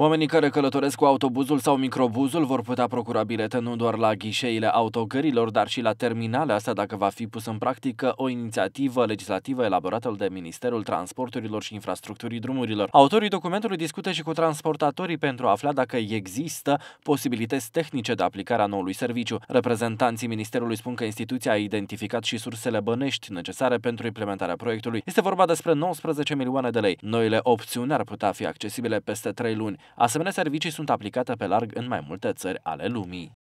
Oamenii care călătoresc cu autobuzul sau microbuzul vor putea procura bilete nu doar la ghișeile autogărilor, dar și la terminale, asta dacă va fi pus în practică o inițiativă legislativă elaborată de Ministerul Transporturilor și Infrastructurii Drumurilor. Autorii documentului discută și cu transportatorii pentru a afla dacă există posibilități tehnice de aplicare a noului serviciu. Reprezentanții Ministerului spun că instituția a identificat și sursele bănești necesare pentru implementarea proiectului. Este vorba despre 19 milioane de lei. Noile opțiuni ar putea fi accesibile peste 3 luni. Asemenea servicii sunt aplicate pe larg în mai multe țări ale lumii.